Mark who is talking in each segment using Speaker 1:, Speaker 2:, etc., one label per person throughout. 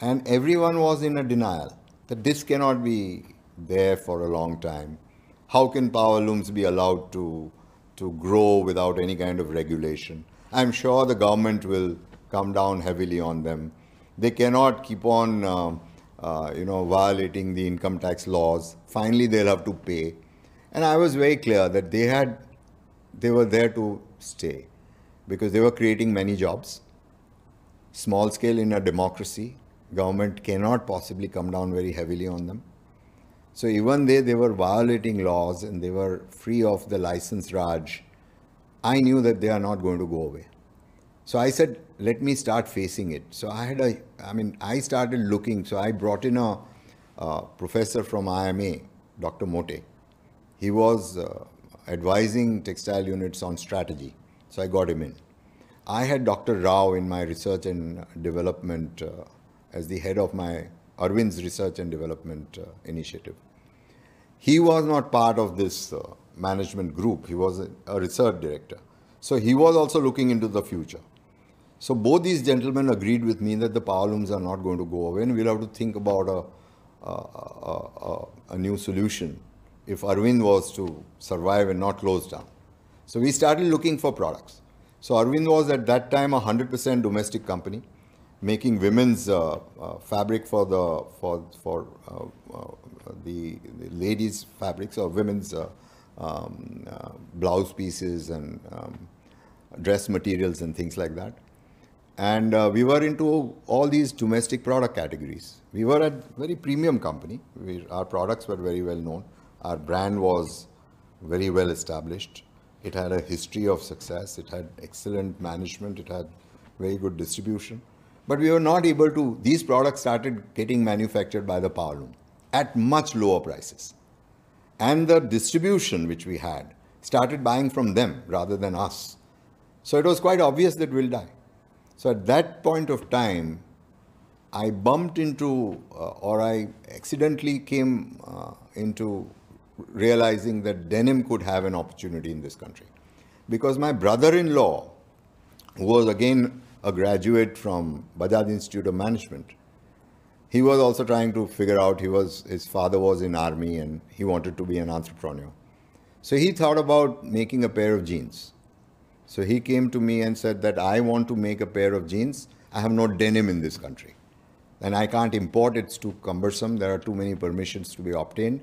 Speaker 1: And everyone was in a denial that this cannot be there for a long time. How can power looms be allowed to, to grow without any kind of regulation? I'm sure the government will come down heavily on them. They cannot keep on, uh, uh, you know, violating the income tax laws. Finally, they'll have to pay. And I was very clear that they had, they were there to stay because they were creating many jobs, small scale in a democracy, government cannot possibly come down very heavily on them. So even they, they were violating laws and they were free of the license Raj. I knew that they are not going to go away. So I said, let me start facing it. So I had a, I mean, I started looking. So I brought in a, professor from IMA, Dr. Mote. He was uh, advising textile units on strategy. So I got him in. I had Dr. Rao in my research and development uh, as the head of my Arvind's Research and Development uh, Initiative. He was not part of this uh, management group, he was a, a research director. So he was also looking into the future. So both these gentlemen agreed with me that the power looms are not going to go away and we'll have to think about a, a, a new solution if Arvind was to survive and not close down. So we started looking for products. So Arvind was at that time a 100% domestic company making women's uh, uh, fabric for the for for uh, uh the, the, ladies fabrics or women's uh, um, uh, blouse pieces and um, dress materials and things like that and we were into all these domestic product categories we were a very premium company we, our products were very well known our brand was very well established it had a history of success it had excellent management it had very good distribution but we were not able to, these products started getting manufactured by the power loom at much lower prices. And the distribution which we had started buying from them rather than us. So it was quite obvious that we'll die. So at that point of time, I bumped into uh, or I accidentally came uh, into realizing that denim could have an opportunity in this country. Because my brother in law, who was again a graduate from Bajaj Institute of Management. He was also trying to figure out he was his father was in army and he wanted to be an entrepreneur. So he thought about making a pair of jeans. So he came to me and said that I want to make a pair of jeans. I have no denim in this country. And I can't import, it's too cumbersome. There are too many permissions to be obtained.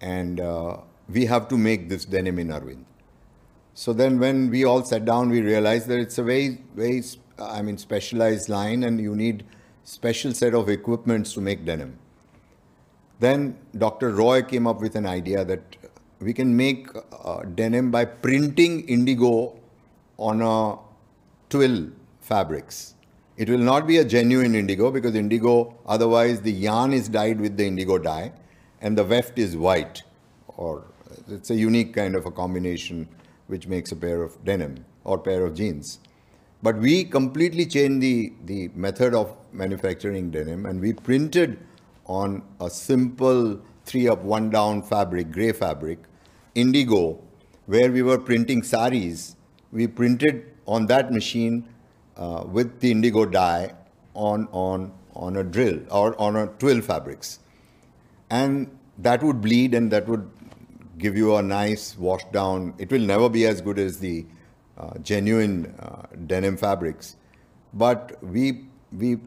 Speaker 1: And uh, we have to make this denim in Arvind. So then when we all sat down, we realized that it's a very, very I mean, specialized line and you need special set of equipments to make denim. Then Dr. Roy came up with an idea that we can make uh, denim by printing indigo on a twill fabrics. It will not be a genuine indigo because indigo, otherwise the yarn is dyed with the indigo dye and the weft is white or it's a unique kind of a combination which makes a pair of denim or pair of jeans. But we completely changed the, the method of manufacturing denim and we printed on a simple three up, one down fabric, gray fabric, indigo, where we were printing saris. We printed on that machine uh, with the indigo dye on, on, on a drill or on a twill fabrics. And that would bleed and that would give you a nice wash down. It will never be as good as the uh, genuine uh, denim fabrics. But we, we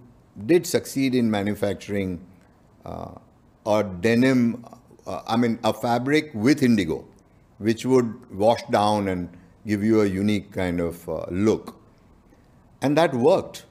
Speaker 1: did succeed in manufacturing uh, a denim, I mean, a fabric with indigo, which would wash down and give you a unique kind of look. And that worked